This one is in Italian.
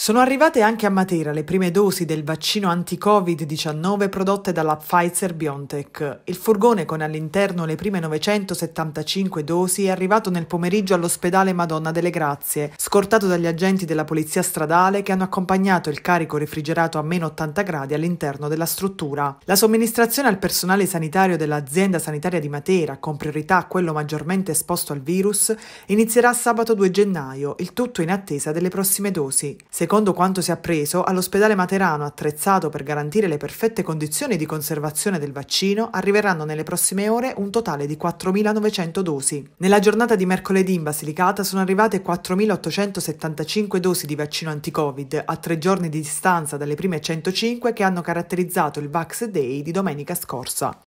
Sono arrivate anche a Matera le prime dosi del vaccino anti-Covid-19 prodotte dalla Pfizer BioNTech. Il furgone con all'interno le prime 975 dosi è arrivato nel pomeriggio all'ospedale Madonna delle Grazie, scortato dagli agenti della polizia stradale che hanno accompagnato il carico refrigerato a meno 80 gradi all'interno della struttura. La somministrazione al personale sanitario dell'azienda sanitaria di Matera, con priorità a quello maggiormente esposto al virus, inizierà sabato 2 gennaio, il tutto in attesa delle prossime dosi. Secondo Secondo quanto si è appreso, all'ospedale materano, attrezzato per garantire le perfette condizioni di conservazione del vaccino, arriveranno nelle prossime ore un totale di 4.900 dosi. Nella giornata di mercoledì in Basilicata sono arrivate 4.875 dosi di vaccino anti-Covid, a tre giorni di distanza dalle prime 105 che hanno caratterizzato il Vax Day di domenica scorsa.